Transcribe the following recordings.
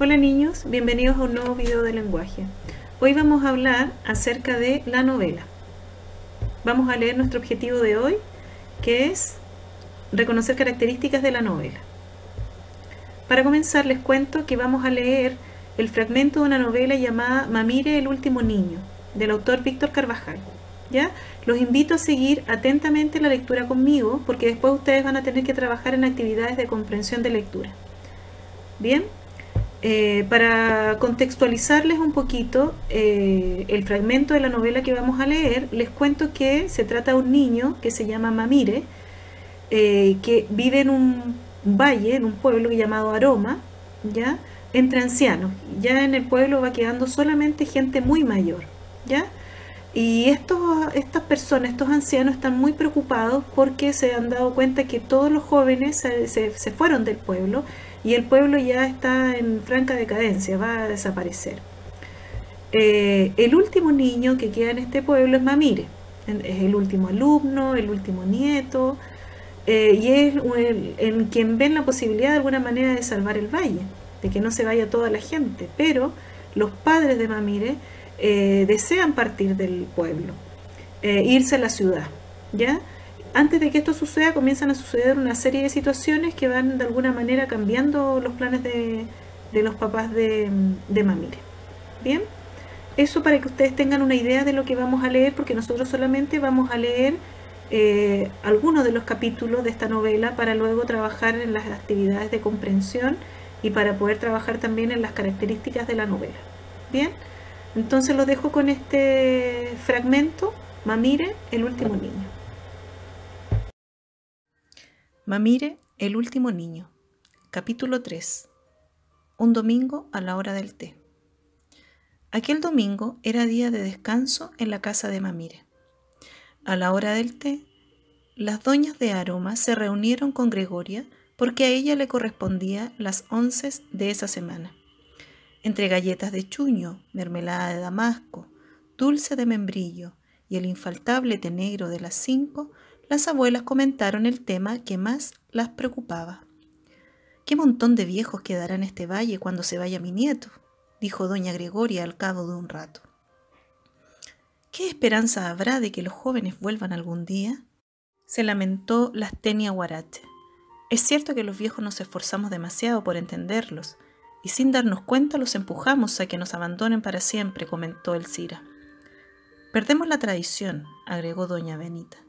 Hola niños, bienvenidos a un nuevo video de lenguaje. Hoy vamos a hablar acerca de la novela. Vamos a leer nuestro objetivo de hoy, que es reconocer características de la novela. Para comenzar les cuento que vamos a leer el fragmento de una novela llamada Mamire el último niño, del autor Víctor Carvajal. ¿Ya? Los invito a seguir atentamente la lectura conmigo porque después ustedes van a tener que trabajar en actividades de comprensión de lectura. Bien, eh, para contextualizarles un poquito eh, el fragmento de la novela que vamos a leer, les cuento que se trata de un niño que se llama Mamire, eh, que vive en un valle, en un pueblo llamado Aroma, ¿ya? entre ancianos. Ya en el pueblo va quedando solamente gente muy mayor. ¿ya? Y estos, estas personas, estos ancianos están muy preocupados porque se han dado cuenta que todos los jóvenes se fueron del pueblo y el pueblo ya está en franca decadencia, va a desaparecer. Eh, el último niño que queda en este pueblo es Mamire, es el último alumno, el último nieto, eh, y es en quien ven la posibilidad de alguna manera de salvar el valle, de que no se vaya toda la gente, pero los padres de Mamire eh, desean partir del pueblo, irse a la ciudad, ¿ya? antes de que esto suceda comienzan a suceder una serie de situaciones que van de alguna manera cambiando los planes de, los papás de, Mamire. Bien, eso para que ustedes tengan una idea de lo que vamos a leer, porque nosotros solamente vamos a leer eh, algunos de los capítulos de esta novela para luego trabajar en las actividades de comprensión y para poder trabajar también en las características de la novela. Bien, entonces los dejo con este fragmento, Mamire, el último niño. Mamire, el último niño. Capítulo 3. Un domingo a la hora del té. Aquel domingo era día de descanso en la casa de Mamire. A la hora del té, las doñas de Aroma se reunieron con Gregoria porque a ella le correspondía las once de esa semana. Entre galletas de chuño, mermelada de damasco, dulce de membrillo y el infaltable té negro de las cinco, las abuelas comentaron el tema que más las preocupaba. ¿Qué montón de viejos quedará en este valle cuando se vaya mi nieto? dijo doña Gregoria al cabo de un rato. ¿Qué esperanza habrá de que los jóvenes vuelvan algún día? se lamentó la Astenia Huarache. Es cierto que los viejos nos esforzamos demasiado por entenderlos, y sin darnos cuenta los empujamos a que nos abandonen para siempre, comentó el Cira. Perdemos la tradición, agregó doña Benita.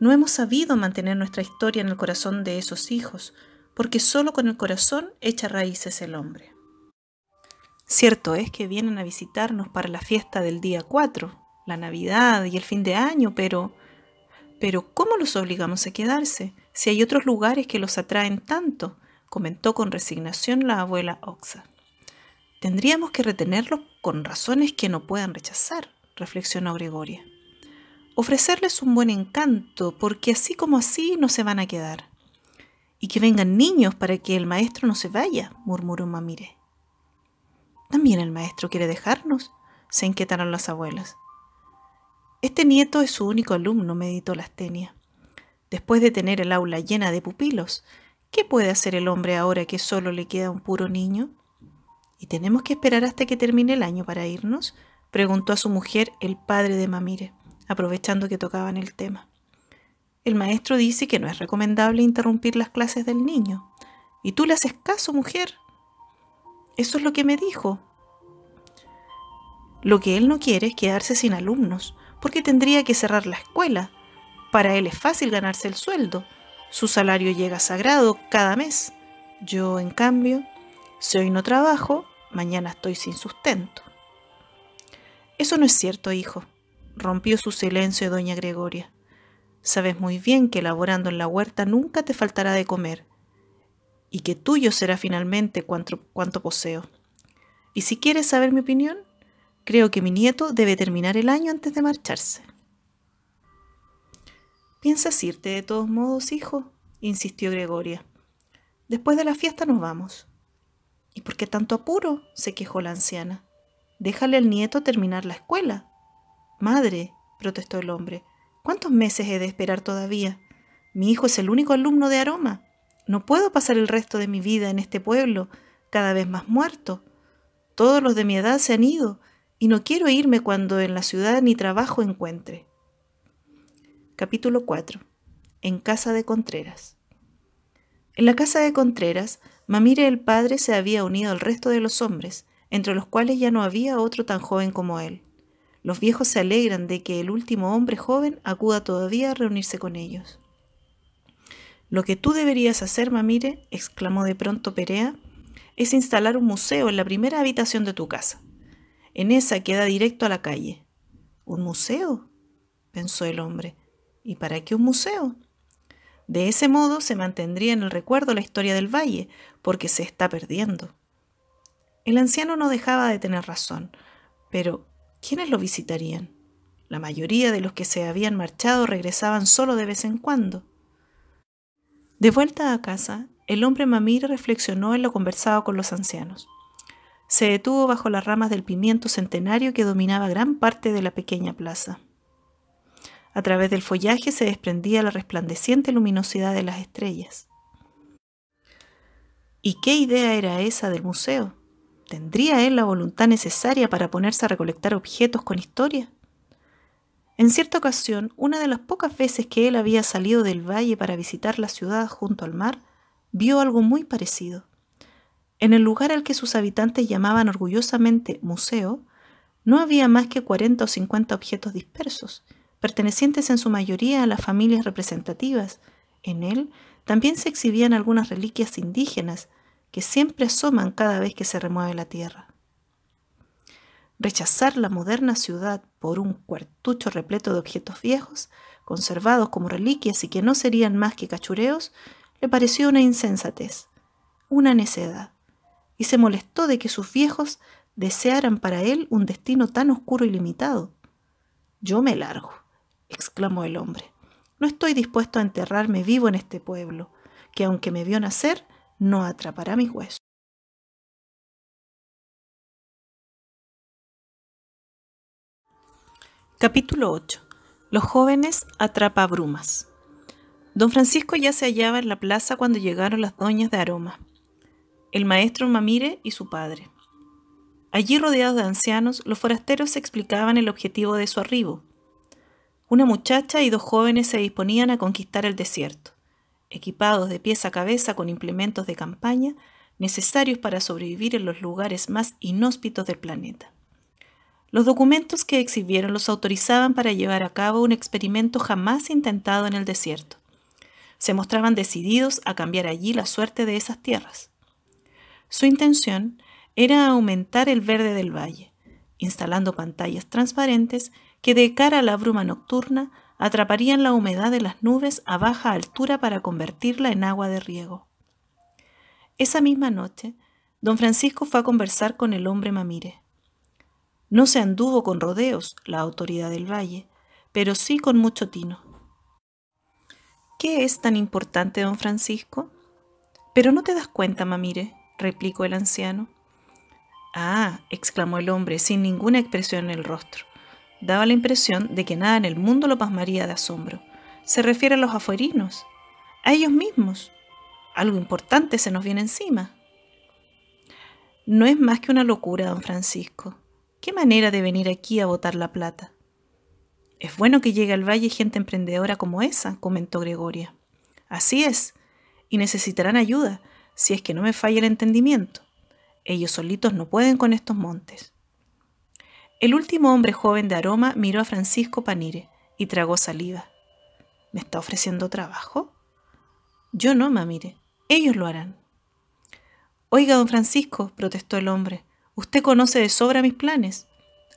No hemos sabido mantener nuestra historia en el corazón de esos hijos, porque solo con el corazón echa raíces el hombre. Cierto es que vienen a visitarnos para la fiesta del día 4, la Navidad y el fin de año, pero... Pero ¿cómo los obligamos a quedarse si hay otros lugares que los atraen tanto? comentó con resignación la abuela Oxa. Tendríamos que retenerlos con razones que no puedan rechazar, reflexionó Gregoria ofrecerles un buen encanto, porque así como así no se van a quedar. Y que vengan niños para que el maestro no se vaya, murmuró Mamire. También el maestro quiere dejarnos, se inquietaron las abuelas. Este nieto es su único alumno, meditó Lastenia. Después de tener el aula llena de pupilos, ¿qué puede hacer el hombre ahora que solo le queda un puro niño? ¿Y tenemos que esperar hasta que termine el año para irnos? preguntó a su mujer el padre de Mamire aprovechando que tocaban el tema. El maestro dice que no es recomendable interrumpir las clases del niño. ¿Y tú le haces caso, mujer? Eso es lo que me dijo. Lo que él no quiere es quedarse sin alumnos, porque tendría que cerrar la escuela. Para él es fácil ganarse el sueldo. Su salario llega sagrado cada mes. Yo, en cambio, si hoy no trabajo, mañana estoy sin sustento. Eso no es cierto, hijo, Rompió su silencio doña Gregoria. Sabes muy bien que laborando en la huerta nunca te faltará de comer y que tuyo será finalmente cuanto, cuanto poseo. Y si quieres saber mi opinión, creo que mi nieto debe terminar el año antes de marcharse. ¿Piensas irte de todos modos, hijo? insistió Gregoria. Después de la fiesta nos vamos. ¿Y por qué tanto apuro? se quejó la anciana. Déjale al nieto terminar la escuela. Madre, protestó el hombre, ¿cuántos meses he de esperar todavía? Mi hijo es el único alumno de aroma. No puedo pasar el resto de mi vida en este pueblo, cada vez más muerto. Todos los de mi edad se han ido, y no quiero irme cuando en la ciudad ni trabajo encuentre. Capítulo 4. En casa de Contreras. En la casa de Contreras, Mamire el padre se había unido al resto de los hombres, entre los cuales ya no había otro tan joven como él. Los viejos se alegran de que el último hombre joven acuda todavía a reunirse con ellos. Lo que tú deberías hacer, Mamire, exclamó de pronto Perea, es instalar un museo en la primera habitación de tu casa. En esa queda directo a la calle. ¿Un museo? pensó el hombre. ¿Y para qué un museo? De ese modo se mantendría en el recuerdo la historia del valle, porque se está perdiendo. El anciano no dejaba de tener razón, pero ¿quiénes lo visitarían? La mayoría de los que se habían marchado regresaban solo de vez en cuando. De vuelta a casa, el hombre mamir reflexionó en lo conversado con los ancianos. Se detuvo bajo las ramas del pimiento centenario que dominaba gran parte de la pequeña plaza. A través del follaje se desprendía la resplandeciente luminosidad de las estrellas. ¿Y qué idea era esa del museo? ¿Tendría él la voluntad necesaria para ponerse a recolectar objetos con historia? En cierta ocasión, una de las pocas veces que él había salido del valle para visitar la ciudad junto al mar, vio algo muy parecido. En el lugar al que sus habitantes llamaban orgullosamente museo, no había más que 40 o 50 objetos dispersos, pertenecientes en su mayoría a las familias representativas. En él también se exhibían algunas reliquias indígenas, que siempre asoman cada vez que se remueve la tierra. Rechazar la moderna ciudad por un cuartucho repleto de objetos viejos, conservados como reliquias y que no serían más que cachureos, le pareció una insensatez, una necedad, y se molestó de que sus viejos desearan para él un destino tan oscuro y limitado. Yo me largo, exclamó el hombre. No estoy dispuesto a enterrarme vivo en este pueblo, que aunque me vio nacer, no atrapará mis huesos. Capítulo 8. Los jóvenes atrapa brumas Don Francisco ya se hallaba en la plaza cuando llegaron las doñas de Aroma, el maestro Mamire y su padre. Allí rodeados de ancianos, los forasteros explicaban el objetivo de su arribo. Una muchacha y dos jóvenes se disponían a conquistar el desierto equipados de pies a cabeza con implementos de campaña necesarios para sobrevivir en los lugares más inhóspitos del planeta. Los documentos que exhibieron los autorizaban para llevar a cabo un experimento jamás intentado en el desierto. Se mostraban decididos a cambiar allí la suerte de esas tierras. Su intención era aumentar el verde del valle, instalando pantallas transparentes que de cara a la bruma nocturna atraparían la humedad de las nubes a baja altura para convertirla en agua de riego. Esa misma noche, don Francisco fue a conversar con el hombre Mamire. No se anduvo con rodeos la autoridad del valle, pero sí con mucho tino. ¿Qué es tan importante, don Francisco? Pero no te das cuenta, Mamire, replicó el anciano. Ah, exclamó el hombre, sin ninguna expresión en el rostro. Daba la impresión de que nada en el mundo lo pasmaría de asombro. Se refiere a los afuerinos, a ellos mismos. Algo importante se nos viene encima. No es más que una locura, don Francisco. ¿Qué manera de venir aquí a botar la plata? Es bueno que llegue al valle gente emprendedora como esa, comentó Gregoria. Así es, y necesitarán ayuda, si es que no me falla el entendimiento. Ellos solitos no pueden con estos montes. El último hombre joven de aroma miró a Francisco Panire y tragó saliva. ¿Me está ofreciendo trabajo? Yo no, mamire. Ellos lo harán. Oiga, don Francisco, protestó el hombre, usted conoce de sobra mis planes.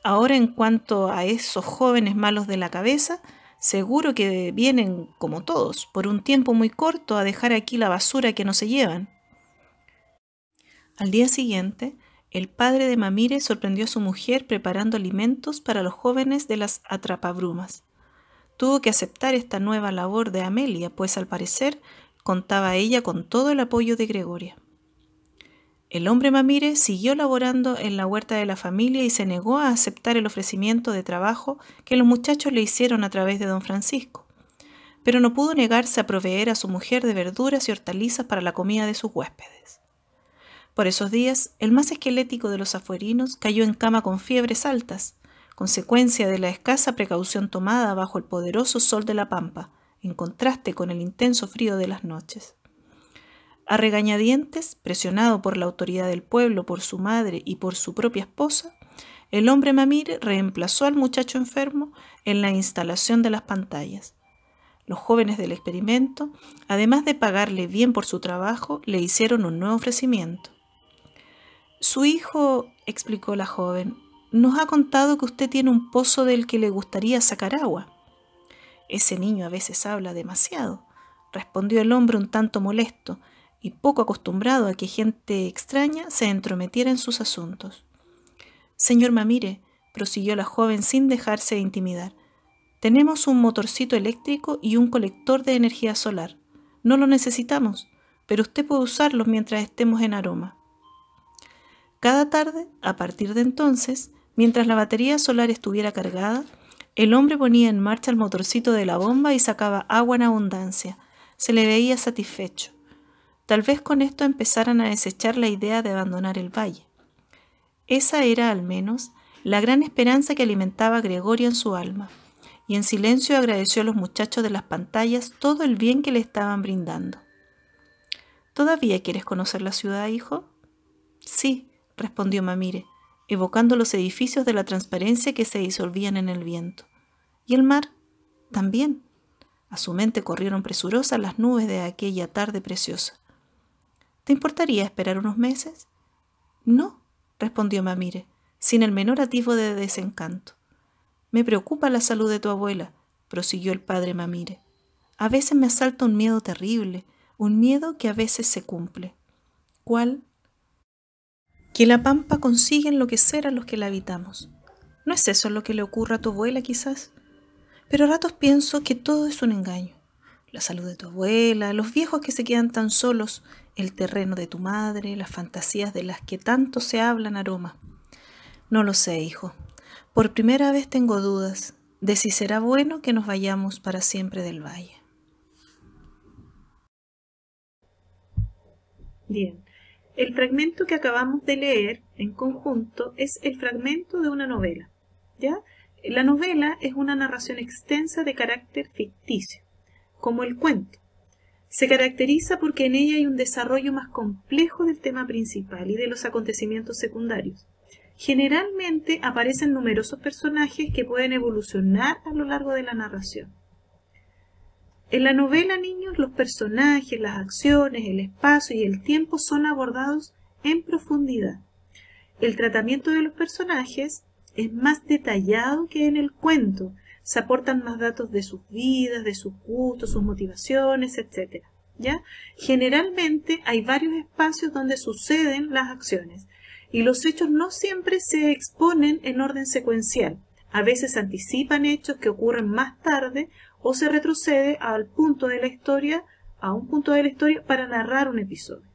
Ahora en cuanto a esos jóvenes malos de la cabeza, seguro que vienen, como todos, por un tiempo muy corto a dejar aquí la basura que no se llevan. Al día siguiente, el padre de Mamire sorprendió a su mujer preparando alimentos para los jóvenes de las atrapabrumas. Tuvo que aceptar esta nueva labor de Amelia, pues al parecer contaba ella con todo el apoyo de Gregoria. El hombre Mamire siguió laborando en la huerta de la familia y se negó a aceptar el ofrecimiento de trabajo que los muchachos le hicieron a través de don Francisco, pero no pudo negarse a proveer a su mujer de verduras y hortalizas para la comida de sus huéspedes. Por esos días, el más esquelético de los afuerinos cayó en cama con fiebres altas, consecuencia de la escasa precaución tomada bajo el poderoso sol de la pampa, en contraste con el intenso frío de las noches. A regañadientes, presionado por la autoridad del pueblo, por su madre y por su propia esposa, el hombre Mamir reemplazó al muchacho enfermo en la instalación de las pantallas. Los jóvenes del experimento, además de pagarle bien por su trabajo, le hicieron un nuevo ofrecimiento. Su hijo, explicó la joven, nos ha contado que usted tiene un pozo del que le gustaría sacar agua. Ese niño a veces habla demasiado, respondió el hombre un tanto molesto y poco acostumbrado a que gente extraña se entrometiera en sus asuntos. Señor Mamire, prosiguió la joven sin dejarse de intimidar, tenemos un motorcito eléctrico y un colector de energía solar. No lo necesitamos, pero usted puede usarlos mientras estemos en aroma. Cada tarde, a partir de entonces, mientras la batería solar estuviera cargada, el hombre ponía en marcha el motorcito de la bomba y sacaba agua en abundancia. Se le veía satisfecho. Tal vez con esto empezaran a desechar la idea de abandonar el valle. Esa era, al menos, la gran esperanza que alimentaba Gregorio en su alma, y en silencio agradeció a los muchachos de las pantallas todo el bien que le estaban brindando. ¿Todavía quieres conocer la ciudad, hijo? Sí, respondió Mamire, evocando los edificios de la transparencia que se disolvían en el viento. ¿Y el mar? También. A su mente corrieron presurosas las nubes de aquella tarde preciosa. ¿Te importaría esperar unos meses? No, respondió Mamire, sin el menor atisbo de desencanto. Me preocupa la salud de tu abuela, prosiguió el padre Mamire. A veces me asalta un miedo terrible, un miedo que a veces se cumple. ¿Cuál? que la pampa consigue enloquecer a los que la habitamos. ¿No es eso lo que le ocurra a tu abuela quizás? Pero a ratos pienso que todo es un engaño. La salud de tu abuela, los viejos que se quedan tan solos, el terreno de tu madre, las fantasías de las que tanto se hablan aroma. No lo sé, hijo. Por primera vez tengo dudas de si será bueno que nos vayamos para siempre del valle. El fragmento que acabamos de leer en conjunto es el fragmento de una novela. ¿ya? La novela es una narración extensa de carácter ficticio, como el cuento. Se caracteriza porque en ella hay un desarrollo más complejo del tema principal y de los acontecimientos secundarios. Generalmente aparecen numerosos personajes que pueden evolucionar a lo largo de la narración. En la novela, niños, los personajes, las acciones, el espacio y el tiempo son abordados en profundidad. El tratamiento de los personajes es más detallado que en el cuento. Se aportan más datos de sus vidas, de sus gustos, sus motivaciones, etc. ¿Ya? Generalmente hay varios espacios donde suceden las acciones y los hechos no siempre se exponen en orden secuencial. A veces anticipan hechos que ocurren más tarde o se retrocede al punto de la historia, a un punto de la historia para narrar un episodio.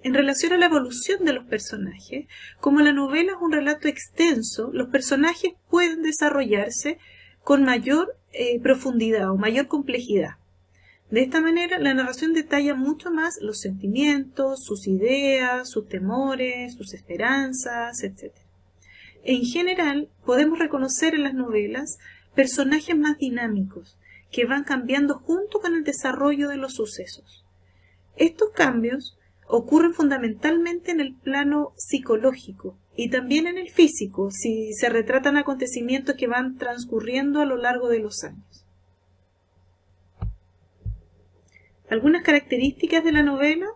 En relación a la evolución de los personajes, como la novela es un relato extenso, los personajes pueden desarrollarse con mayor eh, profundidad o mayor complejidad. De esta manera, la narración detalla mucho más los sentimientos, sus ideas, sus temores, sus esperanzas, etc. En general, podemos reconocer en las novelas personajes más dinámicos, que van cambiando junto con el desarrollo de los sucesos. Estos cambios ocurren fundamentalmente en el plano psicológico y también en el físico, si se retratan acontecimientos que van transcurriendo a lo largo de los años. Algunas características de la novela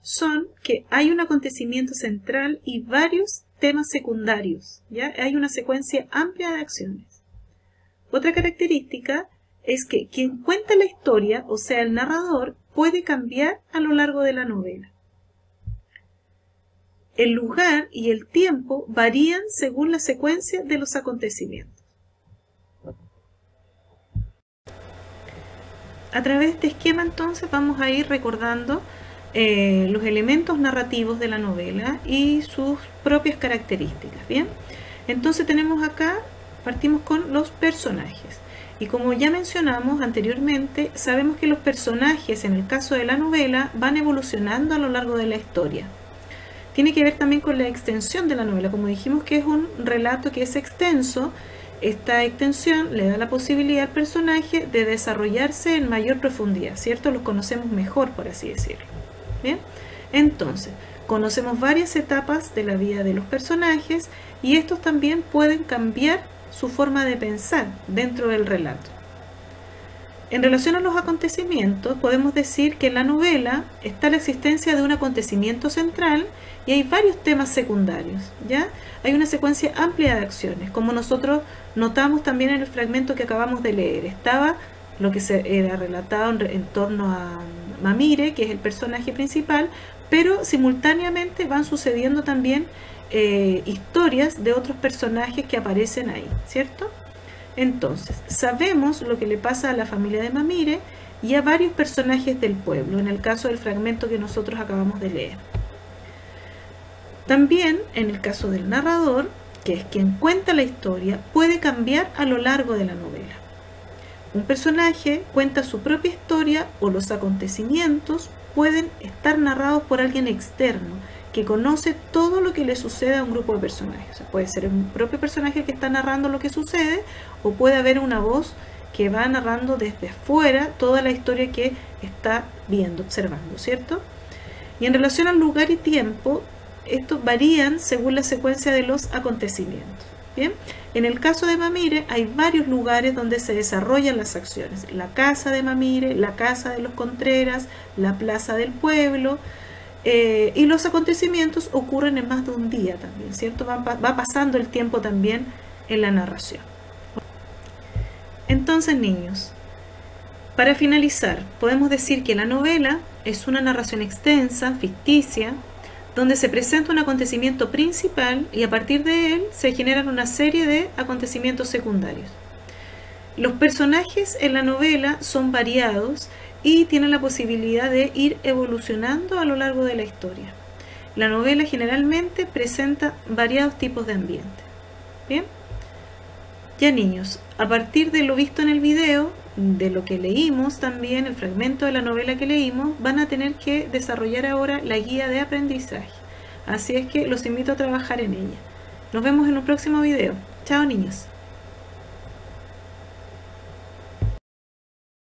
son que hay un acontecimiento central y varios temas secundarios. ¿ya? Hay una secuencia amplia de acciones. Otra característica es que quien cuenta la historia, o sea, el narrador, puede cambiar a lo largo de la novela. El lugar y el tiempo varían según la secuencia de los acontecimientos. A través de este esquema entonces vamos a ir recordando eh, los elementos narrativos de la novela y sus propias características. Bien, entonces tenemos acá, partimos con los personajes. Y como ya mencionamos anteriormente, sabemos que los personajes, en el caso de la novela, van evolucionando a lo largo de la historia. Tiene que ver también con la extensión de la novela, como dijimos que es un relato que es extenso, esta extensión le da la posibilidad al personaje de desarrollarse en mayor profundidad, ¿cierto? Los conocemos mejor, por así decirlo. Entonces, conocemos varias etapas de la vida de los personajes y estos también pueden cambiar su forma de pensar dentro del relato. En relación a los acontecimientos, podemos decir que en la novela está la existencia de un acontecimiento central y hay varios temas secundarios, ¿ya? Hay una secuencia amplia de acciones, como nosotros notamos también en el fragmento que acabamos de leer. Estaba lo que se era relatado en torno a Mamire, que es el personaje principal, pero simultáneamente van sucediendo también eh, historias de otros personajes que aparecen ahí, ¿cierto? Entonces, sabemos lo que le pasa a la familia de Mamire y a varios personajes del pueblo, en el caso del fragmento que nosotros acabamos de leer. También, en el caso del narrador, que es quien cuenta la historia, puede cambiar a lo largo de la novela. Un personaje cuenta su propia historia o los acontecimientos pueden estar narrados por alguien externo que conoce todo lo que le sucede a un grupo de personajes. puede ser un propio personaje que está narrando lo que sucede o puede haber una voz que va narrando desde afuera toda la historia que está viendo, observando, ¿cierto? Y en relación al lugar y tiempo, estos varían según la secuencia de los acontecimientos. Bien, en el caso de Mamire hay varios lugares donde se desarrollan las acciones. La casa de Mamire, la casa de los Contreras, la plaza del pueblo. Eh, y los acontecimientos ocurren en más de un día también, ¿cierto? va pasando el tiempo también en la narración. Entonces, niños, para finalizar, podemos decir que la novela es una narración extensa, ficticia, donde se presenta un acontecimiento principal y a partir de él se generan una serie de acontecimientos secundarios. Los personajes en la novela son variados y tienen la posibilidad de ir evolucionando a lo largo de la historia. La novela generalmente presenta variados tipos de ambiente. ¿Bien? Ya niños, a partir de lo visto en el video, de lo que leímos también, el fragmento de la novela que leímos, van a tener que desarrollar ahora la guía de aprendizaje. Así es que los invito a trabajar en ella. Nos vemos en un próximo video. Chao niños.